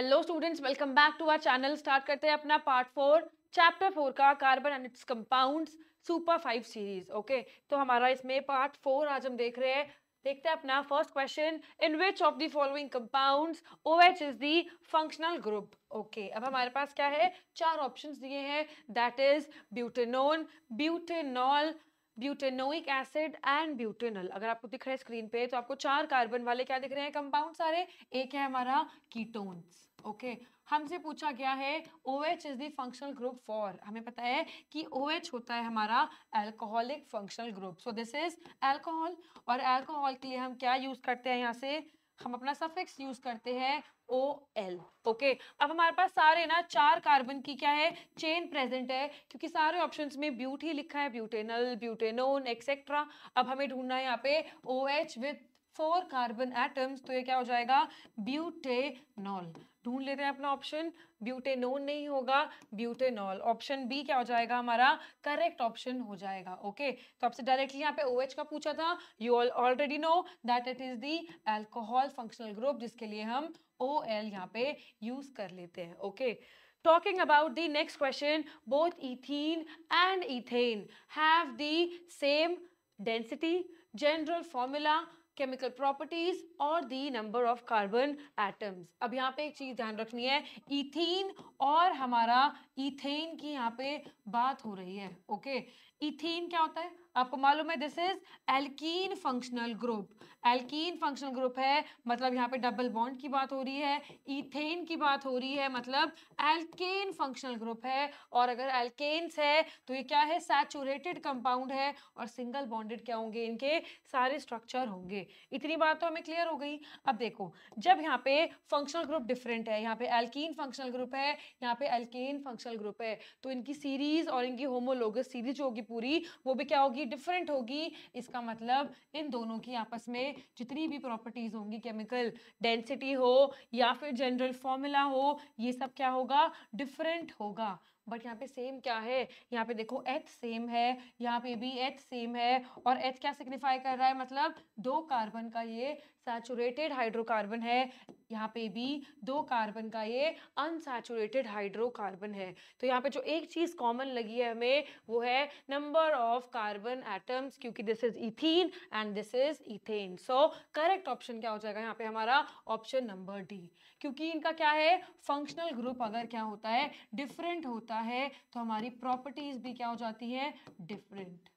Hello students welcome back to our channel start करते हैं अपना पार्ट फोर चैप्टर फोर का carbon and its compounds super five series okay तो हमारा इसमें पार्ट फोर आज हम देख रहे हैं देखते हैं अपना first question in which of the following compounds OH is the functional group okay अब हमारे पास क्या है चार ऑप्शन दिए हैं that is butanone butanol butanoic acid and butanal अगर आपको दिख रहा है स्क्रीन पे तो आपको चार कार्बन वाले क्या दिख रहे हैं कंपाउंड सारे एक है हमारा कीटोन्स ओके हमसे पूछा गया है O H is functional group for हमें पता है कि ओ OH होता है हमारा alcoholic functional group so this is alcohol और एल्कोहल के लिए हम क्या यूज करते हैं यहाँ से हम अपना सफिक्स यूज करते हैं ओ एल ओके अब हमारे पास सारे ना चार कार्बन की क्या है चेन प्रेजेंट है क्योंकि सारे ऑप्शंस में ब्यूट ही लिखा है ब्यूटेनल ब्यूटेनोन एक्सेट्रा अब हमें ढूंढना है यहाँ पे O H with four carbon atoms तो ये क्या हो जाएगा ब्यूटेनॉल ढूंढ लेते हैं अपना ऑप्शन ब्यूटेनोन नहीं होगा ब्यूटेनॉल ऑप्शन बी क्या हो जाएगा हमारा करेक्ट ऑप्शन हो जाएगा ओके तो आपसे डायरेक्टली यहाँ पे ओ OH का पूछा था you all already know that it is the alcohol functional group जिसके लिए हम ओ एल यहाँ पे यूज कर लेते हैं okay talking about the next question both ethyne and ethane have the same density general formula chemical properties और the number of carbon atoms अब यहाँ पे एक चीज़ ध्यान रखनी है इथीन और हमारा इथेन की यहाँ पे बात हो रही है ओके okay? इथीन क्या होता है आपको मालूम है this is alkene functional group alkene functional group है मतलब यहाँ पे डबल बॉन्ड की बात हो रही है इथेन की बात हो रही है मतलब एल्केन फंक्शनल ग्रुप है और अगर एल्केन्स है तो ये क्या है सैचुरेटेड कंपाउंड है और सिंगल बॉन्डेड क्या होंगे इनके सारे स्ट्रक्चर होंगे इतनी बात तो हमें क्लियर हो गई अब देखो जब यहाँ पे फंक्शनल ग्रुप डिफरेंट है यहाँ पे एल्कीन फंक्शनल ग्रुप है यहाँ पे एल्केन फंक्शनल ग्रुप है तो इनकी सीरीज और इनकी होमोलोगस सीरीज होगी पूरी वो भी क्या होगी डिफरेंट होगी इसका मतलब इन दोनों की आपस में जितनी भी प्रॉपर्टीज होंगी केमिकल डेंसिटी हो या फिर जनरल फॉर्मूला हो ये सब क्या होगा डिफरेंट होगा बट यहाँ पे सेम क्या है यहाँ पे देखो एथ सेम है यहाँ पे भी एथ सेम है और एथ क्या सिग्निफाई कर रहा है मतलब दो कार्बन का ये सैचुरेटेड हाइड्रोकार्बन है यहाँ पे भी दो कार्बन का ये अनसैचुरेटेड हाइड्रोकार्बन है तो यहाँ पे जो एक चीज़ कॉमन लगी है हमें वो है नंबर ऑफ कार्बन एटम्स क्योंकि this is ethene and this is ethane so correct option क्या हो जाएगा यहाँ पे हमारा ऑप्शन नंबर डी क्योंकि इनका क्या है फंक्शनल ग्रुप अगर क्या होता है डिफरेंट होता है तो हमारी प्रॉपर्टीज भी क्या हो जाती है डिफरेंट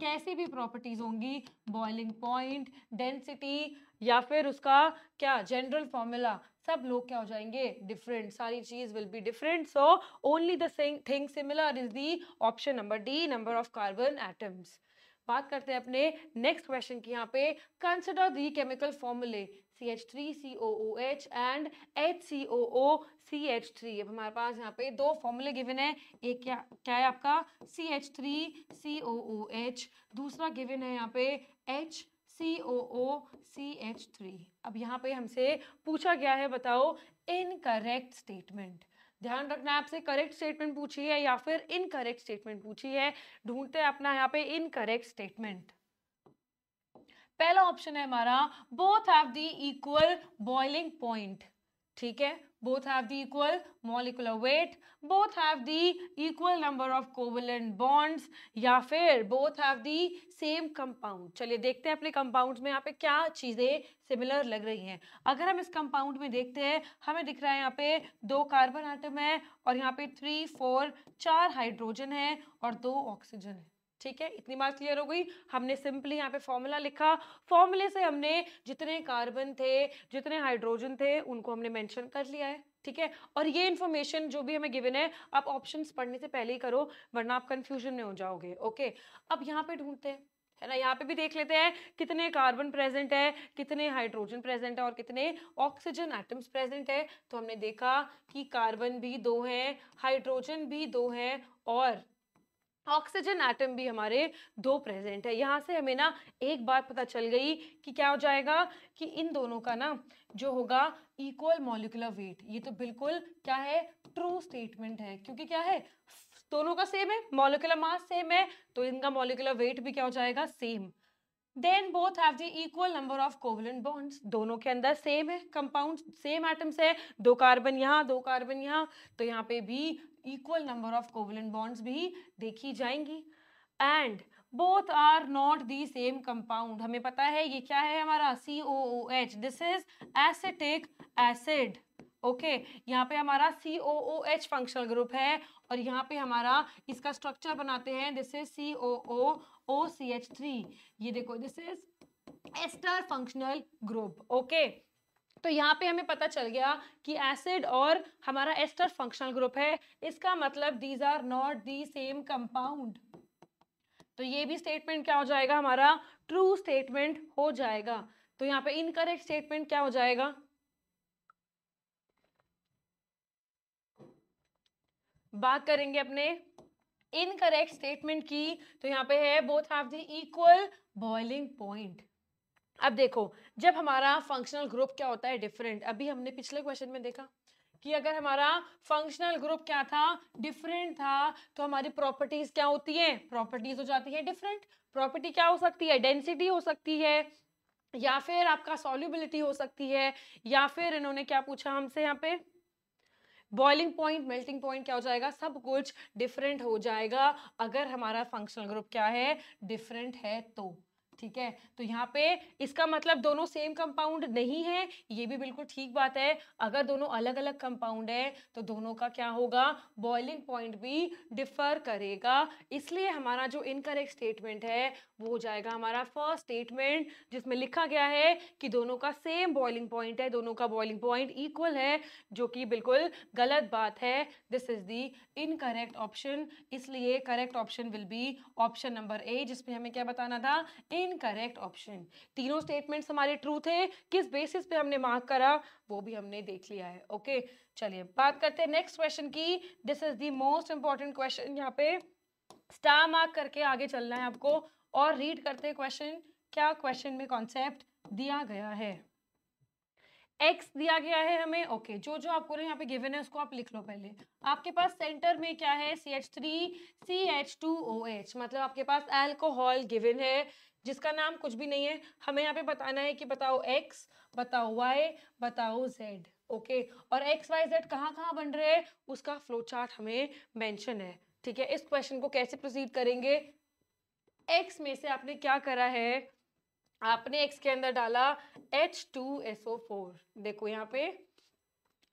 कैसी भी प्रॉपर्टीज़ होंगी बॉइलिंग पॉइंट डेंसिटी या फिर उसका क्या जनरल फॉर्मूला सब लोग क्या हो जाएंगे डिफरेंट सारी चीज़ will be different so only the same thing similar is the option number D number of carbon atoms बात करते हैं अपने नेक्स्ट क्वेश्चन की यहाँ पे consider the chemical formulae C H three C O O H and H C O O C H three अब हमारे पास यहाँ पे दो फॉर्मूले गिवन है एक क्या क्या है आपका C H three C O O H दूसरा गिवन है यहाँ पे H C O O C H three अब यहाँ पे हमसे पूछा गया है बताओ इनकरेक्ट स्टेटमेंट ध्यान रखना आपसे करेक्ट स्टेटमेंट पूछी है या फिर इनकरेक्ट स्टेटमेंट पूछी है ढूंढते अपना यहाँ पे इनकरेक्ट स्टेटमेंट पहला ऑप्शन है हमारा both have the equal boiling point ठीक है both have the equal molecular weight both have the equal number of covalent bonds या फिर both have the same compound चलिए देखते हैं अपने कंपाउंड में यहाँ पे क्या चीज़ें सिमिलर लग रही हैं अगर हम इस कंपाउंड में देखते हैं हमें दिख रहा है यहाँ पे दो कार्बन आइटम है और यहाँ पे थ्री फोर चार हाइड्रोजन है और दो ऑक्सीजन है ठीक है इतनी बात क्लियर हो गई हमने सिंपली यहाँ पे फॉर्मूला लिखा फॉर्मूले से हमने जितने कार्बन थे जितने हाइड्रोजन थे उनको हमने मेंशन कर लिया है ठीक है और ये इन्फॉर्मेशन जो भी हमें गिवन है आप ऑप्शंस पढ़ने से पहले ही करो वरना आप कंफ्यूजन में हो जाओगे ओके अब यहाँ पे ढूंढते हैं है ना यहाँ पे भी देख लेते हैं कितने कार्बन प्रेजेंट है कितने हाइड्रोजन प्रेजेंट है और कितने ऑक्सीजन एटम्स प्रेजेंट है तो हमने देखा कि कार्बन भी दो है हाइड्रोजन भी दो हैं और ऑक्सीजन एटम भी हमारे दो प्रेजेंट है यहाँ से हमें ना एक बात पता चल गई कि क्या हो जाएगा कि इन दोनों का ना जो होगा इक्वल मॉलिकुलर वेट ये तो बिल्कुल क्या है ट्रू स्टेटमेंट है क्योंकि क्या है दोनों का सेम है मॉलिकुलर मास सेम है तो इनका मॉलिकुलर वेट भी क्या हो जाएगा same then both have the equal number of covalent bonds दोनों के अंदर सेम है कंपाउंड सेम एटम्स है दो कार्बन यहाँ दो कार्बन यहाँ तो यहाँ पे भी equal number of covalent bonds भी देखी जाएंगी and both are not the same compound हमें पता है ये क्या है हमारा C O O H this is acetic acid okay यहाँ पे हमारा C O O H functional group है और यहाँ पे हमारा इसका स्ट्रक्चर बनाते हैं this is C O O O C H three ये देखो this is ester functional group okay तो यहाँ पे हमें पता चल गया कि एसिड और हमारा एस्टर फंक्शनल ग्रुप है इसका मतलब these are not the same compound तो ये भी स्टेटमेंट क्या हो जाएगा हमारा ट्रू स्टेटमेंट हो जाएगा तो यहाँ पे इनकरेक्ट स्टेटमेंट क्या हो जाएगा बात करेंगे अपने इनकरेक्ट स्टेटमेंट की तो यहाँ पे है both have the equal boiling point अब देखो जब हमारा फंक्शनल ग्रुप क्या होता है डिफरेंट अभी हमने पिछले क्वेश्चन में देखा कि अगर हमारा फंक्शनल ग्रुप क्या था डिफरेंट था तो हमारी प्रॉपर्टीज क्या होती है प्रॉपर्टीज हो जाती है डिफरेंट प्रॉपर्टी क्या हो सकती है डेंसिटी हो सकती है या फिर आपका सॉल्युबिलिटी हो सकती है या फिर इन्होंने क्या पूछा हमसे यहाँ पे बॉइलिंग पॉइंट मेल्टिंग पॉइंट क्या हो जाएगा सब कुछ डिफरेंट हो जाएगा अगर हमारा फंक्शनल ग्रुप क्या है डिफरेंट है तो ठीक है तो यहाँ पे इसका मतलब दोनों सेम कंपाउंड नहीं है ये भी बिल्कुल ठीक बात है अगर दोनों अलग अलग कंपाउंड है तो दोनों का क्या होगा बॉइलिंग पॉइंट भी डिफर करेगा इसलिए हमारा जो इनकरेक्ट स्टेटमेंट है वो हो जाएगा हमारा फर्स्ट स्टेटमेंट जिसमें लिखा गया है कि दोनों का सेम बॉइलिंग पॉइंट है दोनों का बॉइलिंग पॉइंट इक्वल है जो कि बिल्कुल गलत बात है this is the incorrect option इसलिए correct option will be option number A जिसमें हमें क्या बताना था इन इनकरेक्ट ऑप्शन तीनों स्टेटमेंट्स हमारे ट्रू थे किस बेसिस पे हमने मार्क करा वो भी हमने देख लिया है ओके चलिए बात करते हैं नेक्स्ट क्वेश्चन की this is the most important question यहाँ पे स्टार मार्क करके आगे चलना है आपको और रीड करते हैं क्वेश्चन क्या क्वेश्चन में कॉन्सेप्ट दिया गया है एक्स दिया गया है हमें ओके okay, जो जो आपको यहाँ पे गिवन है उसको आप लिख लो पहले आपके पास सेंटर में क्या है C H three C H two O H मतलब आपके पास एल्कोहल गिवन है जिसका नाम कुछ भी नहीं है हमें यहाँ पे बताना है कि बताओ एक्स बताओ वाई बताओ जेड ओके और एक्स वाई जेड कहाँ कहाँ बन रहे हैं उसका फ्लो चार्ट हमें मेंशन है ठीक है इस क्वेश्चन को कैसे प्रोसीड करेंगे एक्स में से आपने क्या करा है आपने एक्स के अंदर डाला H two S O four देखो यहाँ पे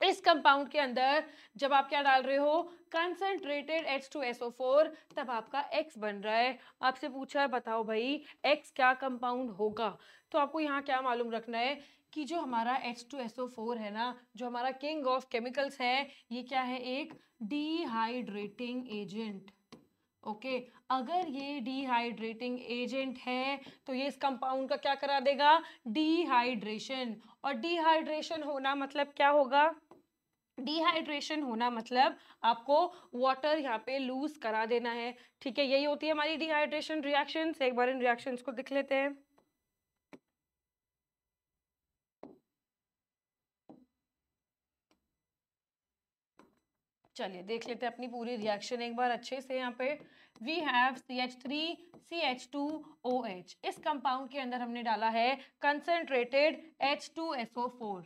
इस कंपाउंड के अंदर जब आप क्या डाल रहे हो concentrated H two S O four तब आपका एक्स बन रहा है आपसे पूछा है बताओ भाई एक्स क्या कंपाउंड होगा तो आपको यहाँ क्या मालूम रखना है कि जो हमारा H two S O four है ना जो हमारा किंग ऑफ केमिकल्स है ये क्या है एक डिहाइड्रेटिंग एजेंट ओके अगर ये डिहाइड्रेटिंग एजेंट है तो ये इस कंपाउंड का क्या करा देगा डिहाइड्रेशन और डिहाइड्रेशन होना मतलब क्या होगा डिहाइड्रेशन होना मतलब आपको वाटर यहाँ पे लूज करा देना है ठीक है यही होती है हमारी डिहाइड्रेशन रिएक्शन एक बार इन रिएक्शन को दिख लेते हैं चलिए देख लेते हैं अपनी पूरी रिएक्शन एक बार अच्छे से यहाँ पे we have C H three C H two O H इस कंपाउंड के अंदर हमने डाला है concentrated H two S O four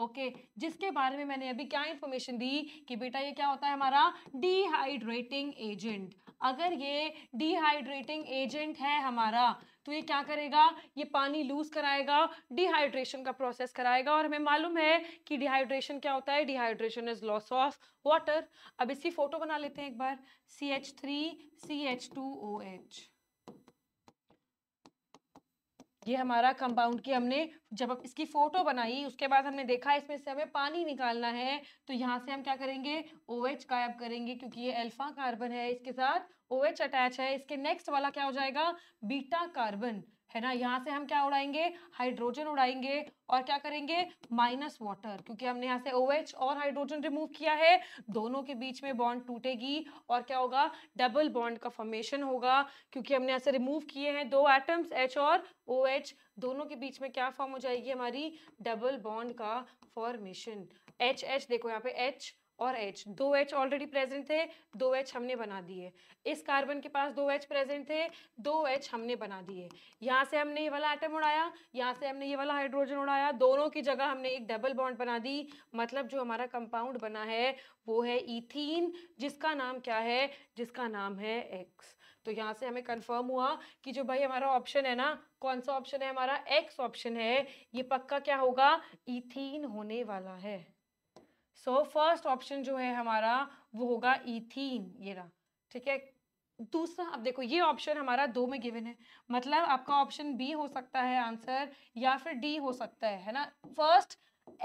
okay जिसके बारे में मैंने अभी क्या इन्फॉर्मेशन दी कि बेटा ये क्या होता है हमारा डिहाइड्रेटिंग एजेंट अगर ये डिहाइड्रेटिंग एजेंट है हमारा तो ये क्या करेगा ये पानी लूज कराएगा डिहाइड्रेशन का प्रोसेस कराएगा और हमें मालूम है कि डिहाइड्रेशन क्या होता है dehydration is loss of water अब इसकी फ़ोटो बना लेते हैं एक बार C H three C H two O H ये हमारा कंपाउंड की हमने जब इसकी फ़ोटो बनाई उसके बाद हमने देखा इसमें से हमें पानी निकालना है तो यहाँ से हम क्या करेंगे ओ OH गायब करेंगे क्योंकि ये अल्फ़ा कार्बन है इसके साथ ओ OH अटैच है इसके नेक्स्ट वाला क्या हो जाएगा बीटा कार्बन है ना यहाँ से हम क्या उड़ाएंगे हाइड्रोजन उड़ाएंगे और क्या करेंगे माइनस वाटर क्योंकि हमने यहाँ से ओ OH और हाइड्रोजन रिमूव किया है दोनों के बीच में बॉन्ड टूटेगी और क्या होगा डबल बॉन्ड का फॉर्मेशन होगा क्योंकि हमने यहाँ से रिमूव किए हैं दो एटम्स H और ओ OH, दोनों के बीच में क्या फॉर्म हो जाएगी हमारी डबल बॉन्ड का फॉर्मेशन एच एच देखो यहाँ पे एच और एच दो एच ऑलरेडी प्रेजेंट थे दो एच हमने बना दिए इस कार्बन के पास दो एच प्रेजेंट थे दो एच हमने बना दिए यहाँ से हमने ये वाला आइटम उड़ाया यहाँ से हमने ये वाला हाइड्रोजन उड़ाया दोनों की जगह हमने एक डबल बॉन्ड बना दी मतलब जो हमारा कंपाउंड बना है वो है ईथीन जिसका नाम क्या है जिसका नाम है एक्स तो यहाँ से हमें कंफर्म हुआ कि जो भाई हमारा ऑप्शन है ना कौन सा ऑप्शन है हमारा एक्स ऑप्शन है ये पक्का क्या होगा इथीन होने वाला है सो फर्स्ट ऑप्शन जो है हमारा वो होगा इथीन ये रहा ठीक है दूसरा अब देखो ये ऑप्शन हमारा दो में गिवन है मतलब आपका ऑप्शन बी हो सकता है आंसर या फिर डी हो सकता है है ना फर्स्ट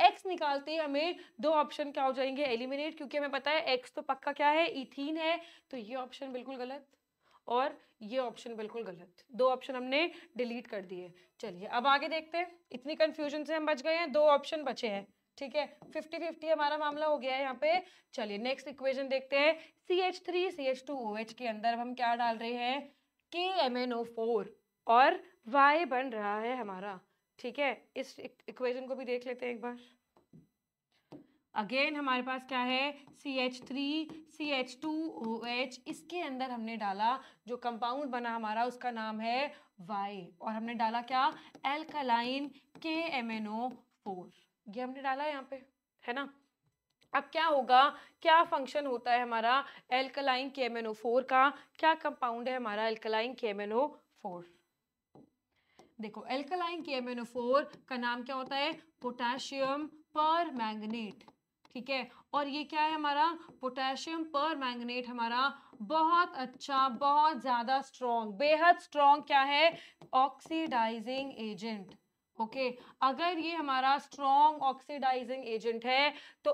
एक्स निकालते ही हमें दो ऑप्शन क्या हो जाएंगे एलिमिनेट क्योंकि हमें पता है एक्स तो पक्का क्या है इथीन है तो ये ऑप्शन बिल्कुल गलत और ये ऑप्शन बिल्कुल गलत दो ऑप्शन हमने डिलीट कर दिए चलिए अब आगे देखते हैं इतनी कन्फ्यूजन से हम बच गए हैं दो ऑप्शन बचे हैं ठीक है फिफ्टी फिफ्टी हमारा मामला हो गया है यहाँ पे चलिए नेक्स्ट इक्वेशन देखते हैं C H three C H two O H के अंदर हम क्या डाल रहे हैं K M N O four और वाई बन रहा है हमारा ठीक है इस इक्वेशन e- को भी देख लेते हैं एक बार अगेन हमारे पास क्या है C H three C H two O H इसके अंदर हमने डाला जो कंपाउंड बना हमारा उसका नाम है वाई और हमने डाला क्या एल्कलाइन के एम एन ओ फोर ये हमने डाला है यहाँ पे है ना अब क्या होगा क्या फंक्शन होता है हमारा एल्कलाइन के का क्या कंपाउंड है हमारा एल्कलाइन के देखो एल्कलाइन के एम का नाम क्या होता है पोटेशियम पर मैंगनेट ठीक है और ये क्या है हमारा पोटेशियम पर मैंगनेट हमारा बहुत अच्छा बहुत ज़्यादा स्ट्रॉन्ग बेहद स्ट्रॉन्ग क्या है ऑक्सीडाइजिंग एजेंट ओके अगर ये हमारा स्ट्रॉन्ग ऑक्सीडाइजिंग एजेंट है तो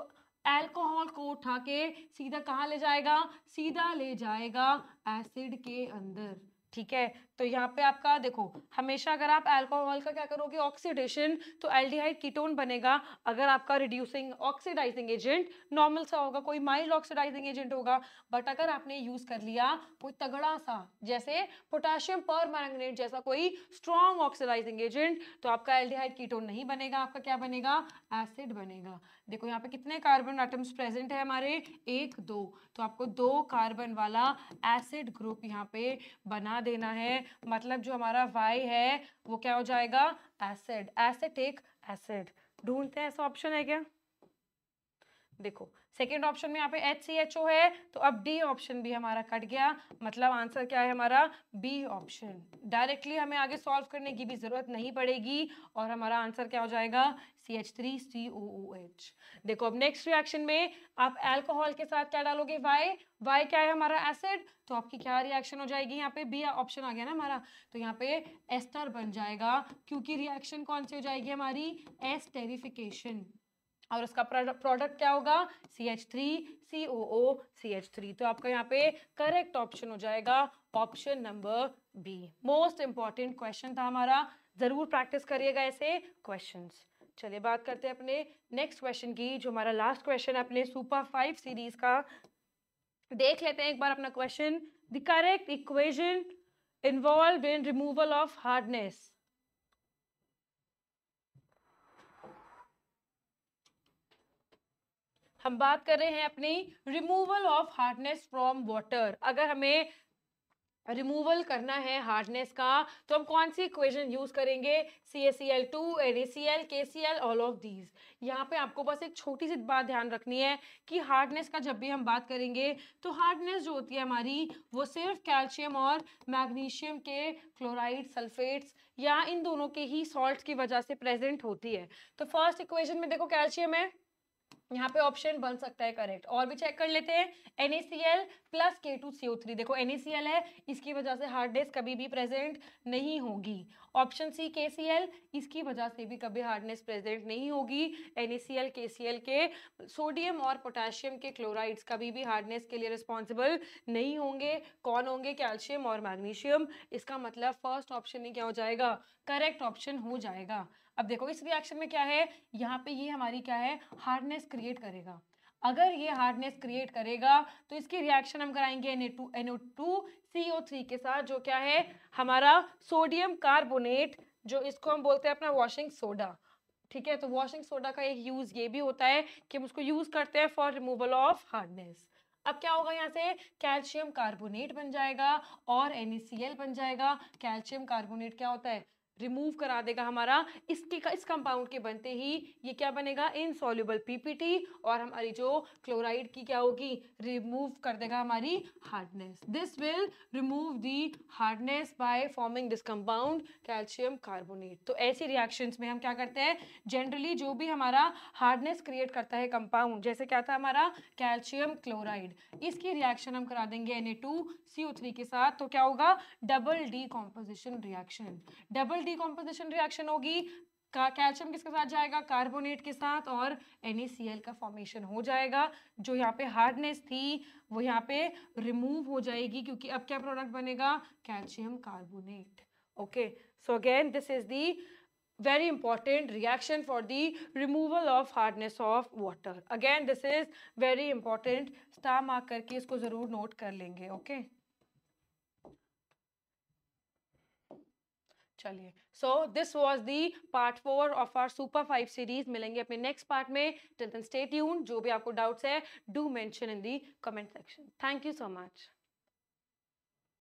अल्कोहल को उठा के सीधा कहाँ ले जाएगा सीधा ले जाएगा एसिड के अंदर ठीक है तो यहाँ पे आपका देखो हमेशा अगर आप अल्कोहल का क्या करोगे ऑक्सीडेशन तो एल्डिहाइड कीटोन बनेगा अगर आपका रिड्यूसिंग ऑक्सीडाइजिंग एजेंट नॉर्मल सा होगा कोई माइल्ड ऑक्सीडाइजिंग एजेंट होगा बट अगर आपने यूज कर लिया कोई तगड़ा सा जैसे पोटेशियम पर मैंगनेट जैसा कोई स्ट्रॉन्ग ऑक्सीडाइजिंग एजेंट तो आपका एल्डिहाइड कीटोन नहीं बनेगा आपका क्या बनेगा एसिड बनेगा देखो यहाँ पे कितने कार्बन आइटम्स प्रेजेंट है हमारे एक दो तो आपको दो कार्बन वाला एसिड ग्रुप यहाँ पे बना देना है मतलब जो हमारा वाई है वो क्या हो जाएगा एसिड एसिटिक एसिड ढूंढते हैं ऐसा ऑप्शन है क्या देखो सेकेंड ऑप्शन में यहाँ पे एच सी एच ओ है तो अब डी ऑप्शन भी हमारा कट गया मतलब आंसर क्या है हमारा बी ऑप्शन डायरेक्टली हमें आगे सॉल्व करने की भी ज़रूरत नहीं पड़ेगी और हमारा आंसर क्या हो जाएगा C H three C O O H देखो अब नेक्स्ट रिएक्शन में आप एल्कोहल के साथ क्या डालोगे वाई वाई क्या है हमारा एसिड तो आपकी क्या रिएक्शन हो जाएगी यहाँ पे बी ऑप्शन आ गया ना हमारा तो यहाँ पे एस्टर बन जाएगा क्योंकि रिएक्शन कौन सी हो जाएगी हमारी एस्टेरिफिकेशन और उसका प्रोडक्ट क्या होगा C H three C O O C H three तो आपका यहाँ पे करेक्ट ऑप्शन हो जाएगा option number B most important question था हमारा ज़रूर प्रैक्टिस करिएगा ऐसे क्वेश्चन चलिए बात करते हैं अपने नेक्स्ट क्वेश्चन की जो हमारा लास्ट क्वेश्चन है अपने सुपर फाइव सीरीज का देख लेते हैं एक बार अपना question the correct equation involve in removal of hardness हम बात कर रहे हैं अपनी removal of hardness from water अगर हमें रिमूवल करना है हार्डनेस का तो हम कौन सी इक्वेशन यूज़ करेंगे C A C L two N A C L K C L all of these यहाँ पे आपको बस एक छोटी सी बात ध्यान रखनी है कि हार्डनेस का जब भी हम बात करेंगे तो हार्डनेस जो होती है हमारी वो सिर्फ कैल्शियम और मैग्नीशियम के क्लोराइड सल्फेट्स या इन दोनों के ही सॉल्ट की वजह से प्रेजेंट होती है तो फर्स्ट इक्वेशन में देखो कैल्शियम है यहाँ पे ऑप्शन बन सकता है करेक्ट और भी चेक कर लेते हैं N plus K two C O three देखो एन है इसकी वजह से हार्ड कभी भी प्रेजेंट नहीं होगी ऑप्शन सी के सी एल इसकी वजह से भी कभी हार्डनेस प्रेजेंट नहीं होगी एन के सी एल के सोडियम और पोटेशियम के क्लोराइड्स कभी भी हार्डनेस के लिए रिस्पॉन्सिबल नहीं होंगे कौन होंगे कैल्शियम और मैग्नीशियम इसका मतलब फर्स्ट ऑप्शन ही क्या हो जाएगा करेक्ट ऑप्शन हो जाएगा अब देखो इस रिएक्शन में क्या है यहाँ पे ये हमारी क्या है हार्डनेस क्रिएट करेगा अगर ये हार्डनेस क्रिएट करेगा तो इसकी रिएक्शन हम कराएंगे N A two N O two C O three के साथ जो क्या है हमारा सोडियम कार्बोनेट जो इसको हम बोलते हैं अपना वॉशिंग सोडा ठीक है तो वॉशिंग सोडा का एक यूज़ ये भी होता है कि हम उसको यूज़ करते हैं फॉर रिमूवल ऑफ हार्डनेस अब क्या होगा यहाँ से कैल्शियम कार्बोनेट बन जाएगा और एन e बन जाएगा कैल्शियम कार्बोनेट क्या होता है रिमूव करा देगा हमारा इसके का इस कंपाउंड के बनते ही ये क्या बनेगा इन सोल्यूबल पीपीटी और हमारी जो क्लोराइड की क्या होगी रिमूव कर देगा हमारी hardness this will remove the hardness by forming this compound calcium carbonate तो ऐसी रिएक्शंस में हम क्या करते हैं जनरली जो भी हमारा हार्डनेस क्रिएट करता है कंपाउंड जैसे क्या था हमारा कैल्शियम क्लोराइड इसकी रिएक्शन हम करा देंगे एन के साथ तो क्या होगा double D reaction double decomposition reaction होगी कैल्शियम किसके साथ जाएगा कार्बोनेट के साथ और NaCl का फॉर्मेशन हो जाएगा जो यहाँ पे हार्डनेस थी वो यहाँ पे रिमूव हो जाएगी क्योंकि अब क्या प्रोडक्ट बनेगा calcium carbonate okay so again this is the very important reaction for the removal of hardness of water again this is very important star mark करके इसको जरूर नोट कर लेंगे ओके okay? चलिए so this was the part four of our super five series मिलेंगे अपने next part में till then stay जो भी आपको डाउट्स है do mention in the comment section thank you so much